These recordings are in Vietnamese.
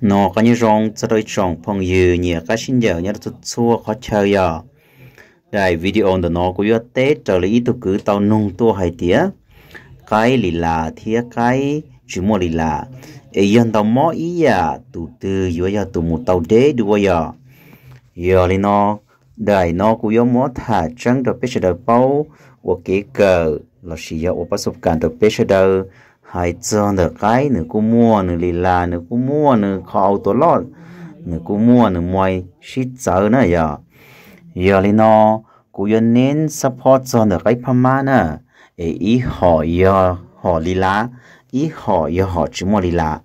nó có như rong cho đôi chồng phong dư nhẹ các sinh giờ nhớ chút xua khó chơi giờ đại video đó nó có yếu tế trở lý ý tôi cứ tao nung tua hay tía cái lì là thía cái chỉ mua lì là ấy dân tao mó ý à tụ từ yếu giờ tụ một tàu đế đua giờ giờ lì nó đại nó có yếu mó thả trăng rồi biết sẽ đợi bao của cái cờ là sử dụng của bác sụp cản rồi biết sẽ đợi hai cho nở cái nở cô mua nở lì là nở cô mua nở khảo tổ lót nở cô mua nở mày shit sợ nữa giờ giờ lên nó cô yên nên support cho nó cái phần mà nè ý họ giờ họ lì là ý họ giờ họ chỉ mua lì là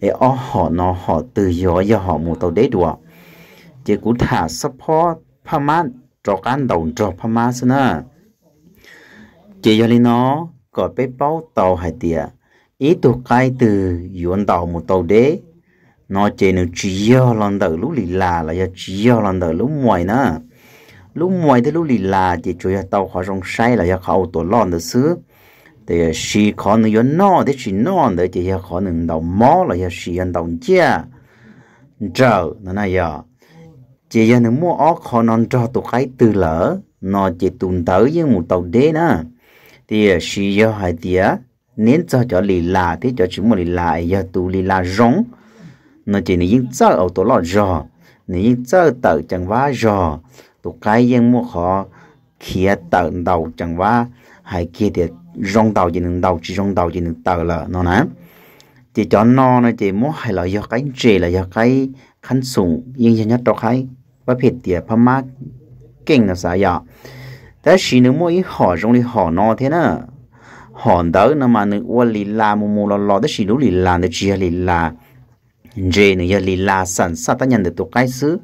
ý ở họ nó họ từ giờ giờ họ mua tàu đấy đùa chỉ cũng thả support phần mà cho cán đầu cho phần mà xí nè chỉ giờ lên nó có bé bao tàu hai tiệt ý tụ cái từ yuan tàu một tàu đế nó chế nó chỉ do lần đầu lúc lì là là do chỉ do lần đầu lúc ngoài nữa lúc ngoài thì lúc lì là thì chủ yếu tàu khó trong sai là do khẩu tổ lon được xứ thì ờ, xì khó nó yuan nó thì chỉ nó để chỉ do khó nó đầu mó là do xì ăn đầu chia chờ nó này giờ chỉ do nó mua ó khó nó cho tụ cái từ lỡ nó chỉ tụn tới với một tàu đế nữa thì ờ, xì do hai tiếng nên cho cho lì là thế cho chúng một lì là giờ tu lì là rong nó chỉ nên những cho ở tổ lọ rò nên những cho tờ chẳng vá rò tổ cái dân mua khó kia tờ đầu chẳng vá hay kia thì rong đầu chỉ nên đầu chỉ rong đầu chỉ nên tờ là nó nè chỉ cho nó nó chỉ mua hay là do cái gì là do cái khăn sủng nhưng nhất đó cái và phết tiệt pha má kinh là sao vậy thế xí nữa mỗi họ rong thì họ nó thế nữa hòn đỡ nó mà nữ qua lì la mù mù lò lò đó chỉ lú lì la nó chia lì la dê nữ giờ lì la sẵn sa ta nhận được tụ cái xứ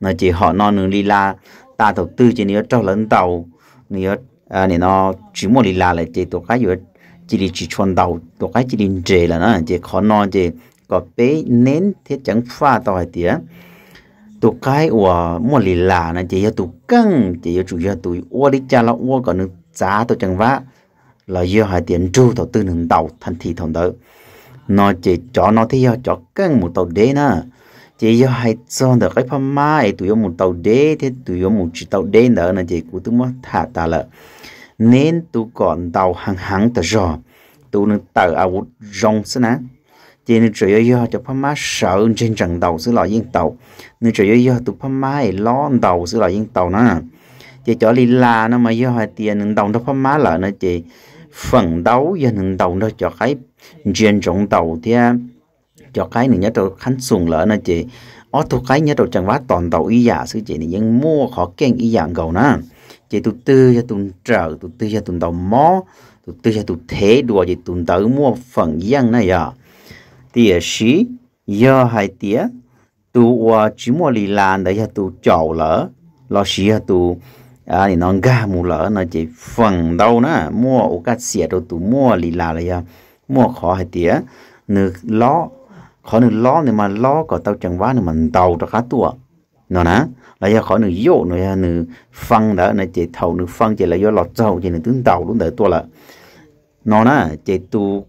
nó chỉ họ nó nữ lì la ta đầu tư chỉ nữ trâu lớn tàu nữ à nữ nó chỉ mua lì la là chỉ tụ cái rồi chỉ lì chỉ chuồn đầu tụ cái chỉ lì dê là nó chỉ khó nó chỉ có bé nén thiết chẳng pha tàu hay tía tụ cái của mua lì la nó chỉ giờ tụ căng chỉ giờ chủ giờ tụ ô đi cha là ô có nữ giá tụ chẳng vã là do hai tiền tru tàu tư nương đầu thành thị thằng đó nó chỉ cho nó thấy do cho cân một tàu đế nữa chỉ do hai son được cái phong mai tụi một tàu đế thế tụi một chỉ tàu đế nữa là chỉ của tôi muốn thả ta lợ nên tụi còn tàu hàng hàng tờ rò tụi nó tờ áo rong xí nè chỉ nên chỉ do do cho phong mai sợ trên trần đầu xứ loại yên tàu nên chỉ do do tụi phong mai lo đầu xứ loại yên tàu nữa chỉ cho lì là nó mà do hai tiền đồng đó phong mai lợ nữa chị phần đấu giờ nâng đầu nó cho cái chuyên trọng đầu thì à, cho cái này nhớ đầu khánh xuống lỡ nè chị ở thuộc cái nhớ đầu chẳng vá toàn đầu ý giả sư chị này nhưng mua khó kén ý giả gầu nè chị tôi tư cho tôi trở tôi tư cho tôi đầu mó tôi tư cho tôi thế đùa chị tôi tử mua phần dân này à thì à, sĩ giờ hai tía tụt à, chỉ mua lì lan để cho tôi chậu lỡ lo sĩ tôi à thì nó ga mù lỡ nó chỉ phần đâu nó à. mua u cá xìa đâu tụ mua lì là là mua khó hay tía nửa ló khó nửa ló này mà ló có tao chẳng vá này mà tàu cho khá tua nó nè là giờ khó nửa dỗ nửa nửa phân đó nó chỉ thầu nửa phân chỉ là do lọt dầu chỉ nửa tướng tàu đúng đợi tua là nó nè chỉ tụ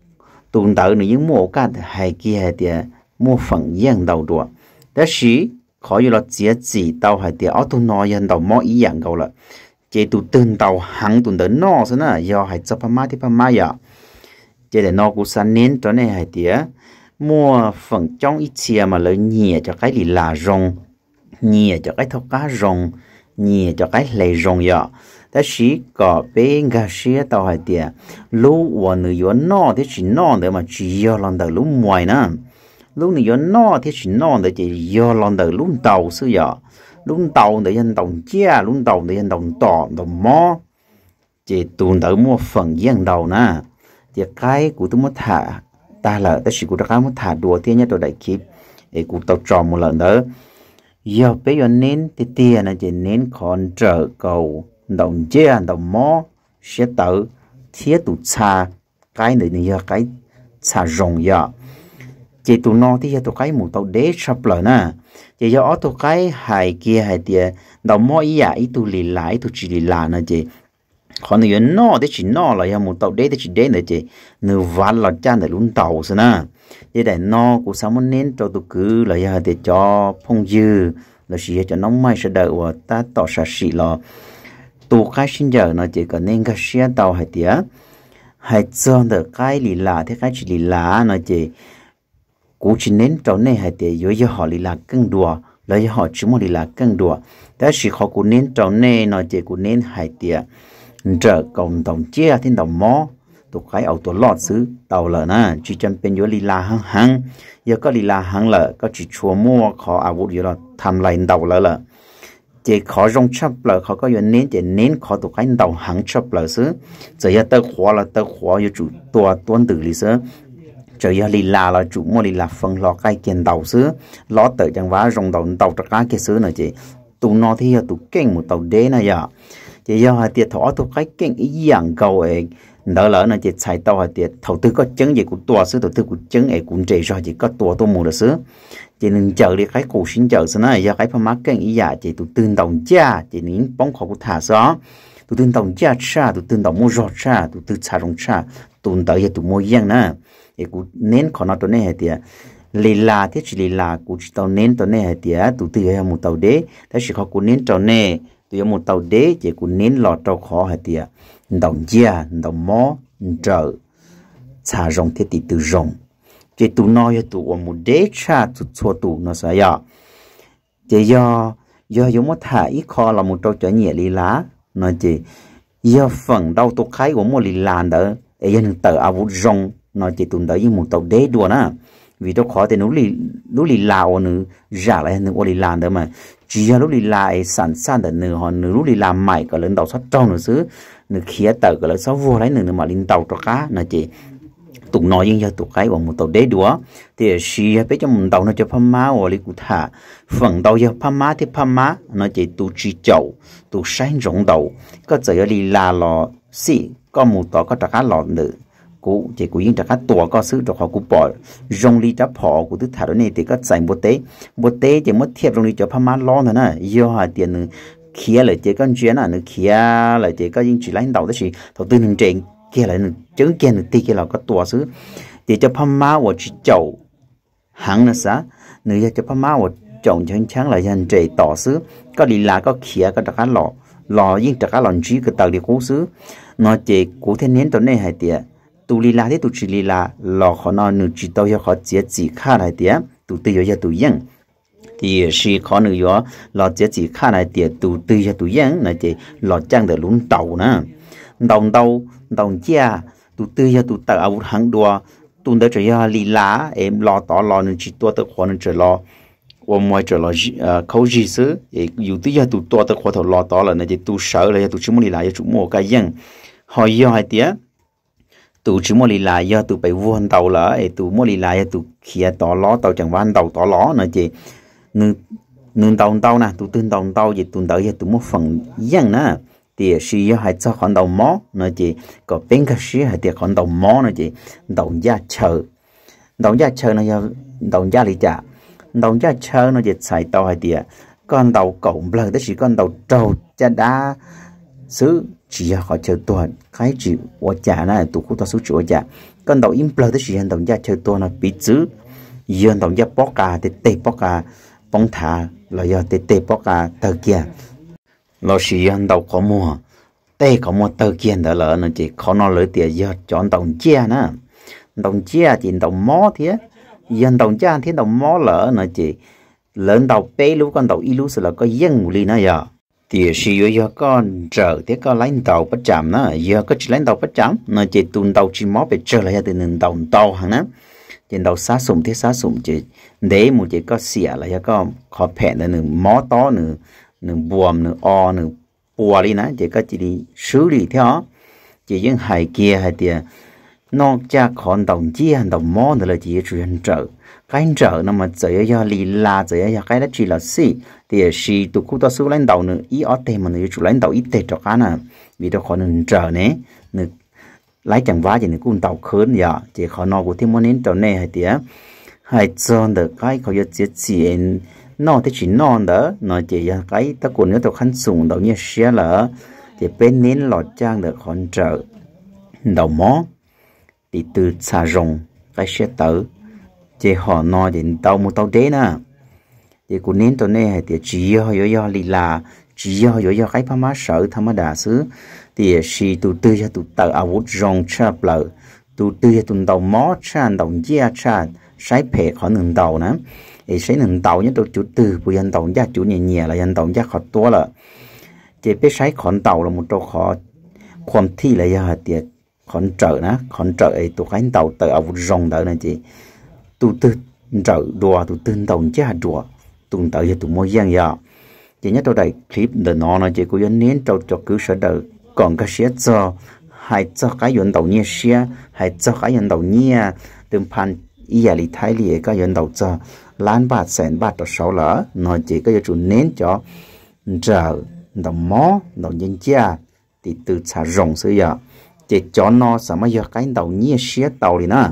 tụ đợi nửa những mua cá hay kia hay tía mua phần giang đầu tua đó xí 可以咯，只只到係啲我都內人到冇一樣夠啦，這都等到行動的腦子呢，又係執不買的不買呀，這啲腦股三年咗呢係啲 mua phần trong ít chia mà lấy nhẹ cho cái lì là rong nhẹ cho cái thóc cá rong nhẹ cho cái lề rong ya ta chỉ có bên gà xe tàu hay tiệt lũ và nữ nọ thì chỉ nọ để mà chỉ yêu lòng đầu lũ ngoài nữa lúc này yo nọ thì chỉ nọ để chỉ yo lần đời lúc đầu sư giờ lúc đầu để dân đồng chia lúc đầu để dân đồng tỏ đồng mò chỉ tuần đầu mua phần giang đầu nè thì cái của tôi muốn thả ta là ta chỉ của ta muốn thả đùa thiên nhất tôi đại kịp để của tàu tròn một lần nữa giờ bây giờ nên thì tiền là chỉ nên còn trợ cầu đồng chia đồng mò sẽ tự thiết tụ xa cái này là cái xa rộng giờ chị tụ nó thì tụ cái muốn tàu đế sập na, chị chỉ do tụ cái hải kia hải tiề đầu mò ý à ý tụ lì lại tụ chỉ lì là na chị còn nếu nó thì chỉ nó là do muốn tàu đế thì chỉ đế nè chị nếu ván là cha để luôn tàu xí na, chỉ để nó cũng sao muốn nên cho tụ cứ là do để cho phong dư là chỉ cho nóng mai sẽ đợi và ta tỏ sạch sĩ lo, tụ cái sinh giờ nó chị còn nên cái xe tàu hải tiề hải cho được cái lì là thế cái chỉ lì là na chị cú chỉ nên trâu này hay để yếu yếu họ đi là cưng đùa lấy họ chỉ muốn đi là cưng đùa đó chỉ khó cú nên trâu này nói chỉ cú nên hay để trở cộng đồng chia à thiên đồng mò tụ cái ẩu tổ lọt xứ tàu lợ na chỉ chân bên yếu đi là hăng hăng giờ có đi là hăng lợ có chỉ chua mua khó à vụ yếu là tham lại đầu lợ lợ Chế khó rong chấp lợ khó có yếu nên chế nên khó tụ cái đầu hăng chấp lợ xứ giờ giờ tơ khó là tơ khó yếu chủ tua tuân tử lý xứ cho giờ lì là là chủ mua lì là phần lọ cái kiện đầu xứ lọ tờ chẳng vá rồng đầu tàu trắc cá cái xứ nữa chị tụ nó thì giờ tụ kinh một tàu đế này giờ chị giờ hai tiệt thọ tụ cái kinh ý dạng cầu ấy đỡ lỡ nó chị xài tàu hai tiệt thầu tư có chứng gì của tòa xứ thầu tư của chứng ấy cũng trị rồi chị có tòa tôi mua được xứ chị nên chờ đi cái cụ xin chờ xứ này giờ cái phần mắc kinh ý giả dạ chị tụ tương đồng cha chị nín bóng khổ của thả gió tụ tương đồng cha cha tụ tương đồng mua rọt cha tụ tự xài rong cha tụ đỡ giờ tụ mua giang nữa e ku nen khona to ne hetia lila te chi lila ku chi tao nen to ne hetia tu ti ya mu tao de ta shi kho ku nen to ne tu ya mu tao de che ku nen lo to kho hetia dong jia dong mo trở cha rong thế thì từ rong chế tu nói cho tu một đế cha tu cho tu nó sẽ ya chế do do giống một thả ít kho là một trâu trở nhẹ lì lá nó chế do phần đau tu khai của một lì làn đó ấy dân tờ áo vụt rong nói chỉ tồn tại như một tàu đế đùa na vì đó khó thì nó lì nó lì lao nữa giả lại nữa lì làm đó mà chỉ là lúc lì lại sẵn sàng để nữa họ nữa lúc lì làm mày cả lần tàu sắt trong nữa chứ nữa khía tờ cả lần sáu vua đấy nữa mà lên tàu cho cá nói chỉ tụt nói riêng giờ tụt cái bằng một tàu đế đũa thì xì bé cho một tàu nó cho phăm má ở lý cụ thả phần tàu giờ phăm má thì phăm má nói chỉ tụt chỉ chậu tụt sáng rộng tàu có giờ đi là lò xì có một tàu có trả cá lò nữa cũ chỉ của những đặc tổ có sự đặc họ cũ bỏ rong ly đáp họ của thứ thảo này thì có giải bột tế bột tế chỉ mất thiệp rong ly cho pha má lo nữa nè do hà tiền kia là chỉ con chuyện à nữa kia là chỉ có những chỉ lãnh đạo đó thì đầu tư nâng trên kia là chứ kia là tì kia là có tổ xứ thì cho pha má của chỉ chậu hẳn là sao nữa cho pha má của chồng chân chán là dân trẻ tỏ xứ có đi là có kia có đặc lọ lọ nhưng đặc lọ chỉ cái tàu đi cố xứ nó chỉ cố thế nến tổn này hay tiệt tu li la thì tu chỉ li la lò khó nó nụ chỉ tao cho khó chế chỉ khá này tiệt, tu tư cho tu yên thì si khó nụ yo lò chế chỉ khá này tiệt, tu tư cho tu yên này thì lò chăng được lún đầu nè đồng đầu đồng chia tu tư cho tu tạo áo hàng đua tu đỡ chỉ cho li la em lo tỏ lo nụ chỉ tao tự khó nụ chỉ lò 我们这了考技师，也有的也都多的块头拉大了，那就都少了，也都这么里来，也就莫个样，好要还点。tụ chỉ mua lì lại do tụ phải vuông tàu lỡ ấy tụ mua lì lại tụ kia tỏ ló tàu chẳng van tàu tỏ ló nữa chị nương nương tàu tàu nè tụ tương tàu tàu gì tụ đợi tụ mua phần dân nè thì sử dụng hai cho con tàu mó nữa chị có bên cái sử hai thì con tàu mó nữa chị tàu gia chờ tàu gia chờ nó do tàu gia lì trả tàu gia chờ nó chỉ xài tàu hai thì con tàu cổng lờ đó chỉ con tàu trâu cha đá xứ chỉ là họ chờ tuần cái chỉ ở nhà này tụ khu ta số chỉ ở nhà còn đầu im plơ tới chỉ hành động gia chờ tuần là bị chữ dân động gia bóc cả thì tê bóc cả bóng thả là giờ tê tê bóc cả tờ kia là chỉ hành động có mua tê có mua tờ kia đó là nó chỉ khó nó lấy tiền do chọn động chia nữa động chia thì động mó thế dân động chia thì động mó lỡ nó chỉ lớn đầu tê lúc con đầu y lúc là có dân lý nó giờ thì si yo yo con trở thế con lãnh tàu bắt chạm nó giờ có chỉ lãnh tàu bắt chạm nó chỉ tuần đầu chỉ móp về trở lại thì nên đầu tàu hàng á trên đầu xa sùng thế xa sùng chỉ để một chỉ có xỉa là giờ có khó phèn nữa nửa mó to nữa nửa buồm nữa o nữa bùa đi nè chỉ có chỉ đi xử lý theo chỉ những hài kia hải tiền nó cha còn đồng chí hành đồng mò nữa là chỉ chuyện trợ, cái trợ, nó mà giờ giờ lì là giờ giờ cái đó chỉ là gì thì si tụ cụ ta xuống lãnh đạo nữa ý ở đây mà nữa chủ lãnh đạo ít tệ cho cái nè vì đó còn trợ nè nữa lái chẳng vá chỉ nữa cũng đầu khớn giờ chỉ khó nó của thêm muốn đến tàu này hay tiếc, hay cho được cái khó giờ chỉ chỉ nó thì chỉ non đó nó chỉ cái ta còn nữa tàu khăn sùng đầu như xe là chỉ bên nến lọt trang được còn trợ đầu mó thì từ xà rồng cái xe tử thì họ nói đến tàu một tàu đế nè à. thì cũng nên tôi này thì chỉ do do do lì là chỉ do do do cái phá má sợ tham đà xứ thì si tụ tư cho tụ tờ à vũ rồng cha bờ tụ tư cho tụ đầu mó cha đầu gia cha sái phe khỏi nừng tàu nè thì sái nừng tàu nhất tôi chủ tư bây anh tàu gia chủ nhẹ nhẹ là anh tàu gia khó to là thì biết sái khỏi tàu là một chỗ khó là khó ความที่เลยฮะเตีย khẩn trợ nó khẩn trợ ấy tụ khánh tàu tờ ở rồng đó này chị tụ tư trợ đùa tụ tư tàu chả đùa tụ tàu giờ tụ mua giang giờ chị nhớ đầu đây clip để nó nói chị cũng dẫn nến trâu cho cứ sợ đời còn cái xe cho hay cho cái dẫn đầu nhia xe hay cho cái dẫn đầu nhia đừng phần ý lý thái lý cái dẫn đầu cho lan ba sen ba trò sáu lỡ nói chị cái chủ nến cho trợ đầu mó đầu nhân chia thì từ xa rồng sử dụng chỉ cho nó sao mà giờ cái đầu nhia xía tàu đi nè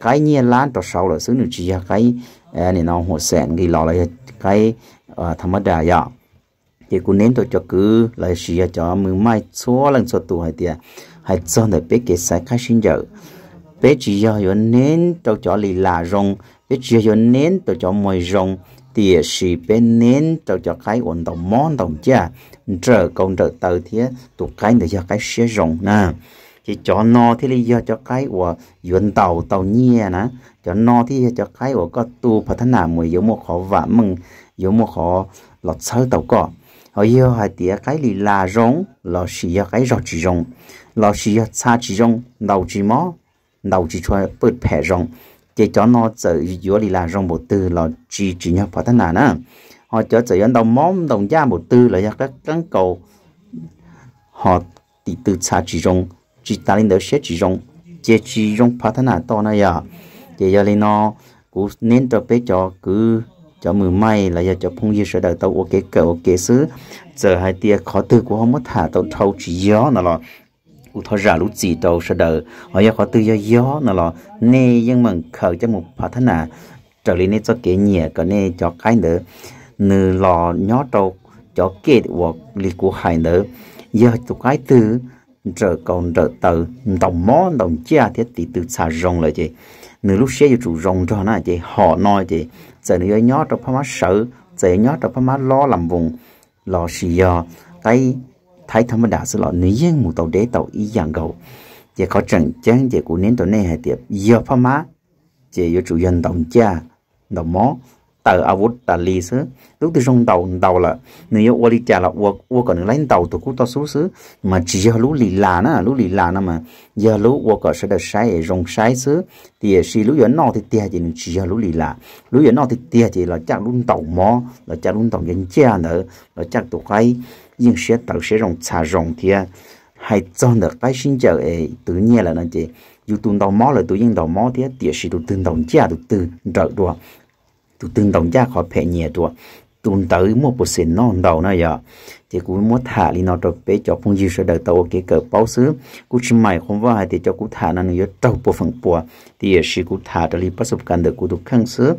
cái nhia lá cho sau là xứ nữa chỉ cái à, này nó hồ sen ghi lò lại cái tham gia vậy, thì cũng nên tôi cho cứ lại xía cho mười mai số lần số tuổi hay tiền hay cho để biết cái sai cái sinh giờ bé chỉ giờ nên tôi cho lì là rong bé chỉ giờ nên tôi cho mồi rong thì sĩ bên nên cho cho cái ổn đồng món đồng cha trở công trở tàu thì tụ cái để cho cái sử dụng nè thì cho nó thì lý do cho cái của yến tàu tàu nhẹ nè cho nó thì cho cái của có tu phát thanh nào mới giống một khó vả mừng giống một khó lọt sâu tàu có họ yêu hai tía cái lì là rong là sử ra cái rọ chỉ rong là sử ra xa chỉ rong đầu chỉ mó đầu chỉ cho bớt pẻ rong chỉ cho nó sợ yếu đi là rong một tư là chỉ chỉ nhau phải thế nào nữa họ cho sợ yên đồng móm đồng gia một tư là do các cán cầu họ thì từ xa chỉ rong chỉ ta lên đó sẽ chỉ rong chỉ chỉ rong phải thế nào to này à chỉ cho lên nó cứ nên cho bé cho cứ cho mười may là giờ cho phong yêu sợ đầu tao ok cỡ ok xứ giờ hai tia khó tư của họ mất thả tao thâu chỉ gió nào là u thọ ra lũ chỉ đầu sợ đỡ họ ya khó tư ya gió nó là nê nhưng mà khởi cho một phát thân à trở lên nê cho kế nhẹ có nê cho cái nữa nư lò nhó trâu cho kết hoặc lý của hai nữa giờ tụ cái từ trở còn trở từ đồng mó đồng chia thế thì từ xa rồng lại chị nửa lúc xe chủ rồng cho nó chị họ nói chị giờ nửa nhó trong phá má sợ giờ nhó trâu phá má lo làm vùng lo xì giờ cái thái thăm đảo sẽ lọ nữ nhân mù tàu đế tàu ý dạng cầu chỉ có trần chân chỉ của nên tàu này hệ tiệp giờ phá má chỉ có chủ nhân động cha động mó tờ à vút tờ lì xứ lúc từ trong tàu tàu là nếu yêu quali trả là uo uo còn lấy tàu tụ cú to số xứ mà chỉ giờ lúc lì là nó lúc lì là nó mà giờ lúc uo còn sẽ được sai rong sai xứ thì khi lúc giờ nó thì tia chỉ chỉ giờ lúc lì là lúc giờ nó thì tia chỉ là chắc luôn tàu mò là chắc luôn tàu nhân cha nữa là chắc tụ cái nhưng sẽ tàu sẽ rong xả rong thì hay cho được cái sinh chờ ấy tự nhiên là nó chỉ dù tụi đầu mò là tụi dân đầu mò thì tia xí tụi tụi tàu cha tụi tụi đợi đùa tụ từng đồng gia khó phê nhẹ tụ tụ tới một bộ non đầu nó giờ thì cú muốn thả li nó trâu bé cho phong dư sơ đầu tàu cái cờ báo xứ cú chỉ mày không vào thì cho cú thả nó nữa trâu bộ phận bùa thì ở sĩ cú thả cho li bắt sập cần được cú được khăn xứ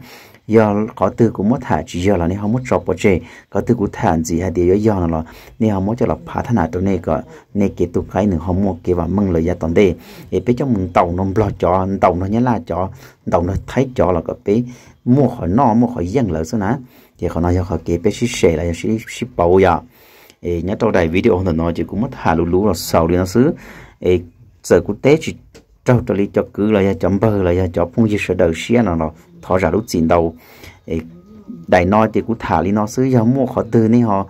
giờ có từ cú muốn thả chỉ giờ là nên không muốn trâu bộ chế có từ cú thả gì hay thì giờ là nên không muốn cho là phá thằng nào tụi này có nên cái tục cái nữa không muốn cái và mừng lời gia toàn đề để bé cho mừng tàu nó bỏ cho tàu nó nhớ là cho tàu nó thấy cho là có bé mua khỏi nó mua khỏi dân lợi số nè thì họ nói cho họ kế bé sĩ sẻ là sĩ sĩ bầu giờ e nhá tao đại video nó nói chỉ cũng mất hà lú lú là sầu đi nó xứ e giờ cũng té chỉ trâu tao đi cho cứ là chấm bơ là cho phun gì sợ đầu xia nào nó thọ ra lúc chín đầu e đại nói thì cũng thả đi nó xứ giờ mua khó từ này họ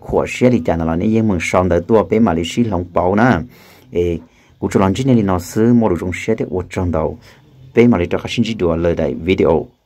của à, xia thì chả nào này nhưng mình sòn đời tua bé mà đi xí lòng bao nè e cũng cho lần trước này đi nó xứ mua được trong xia thì uất trong đầu bé mà đi cho các sinh chỉ đùa lời đại video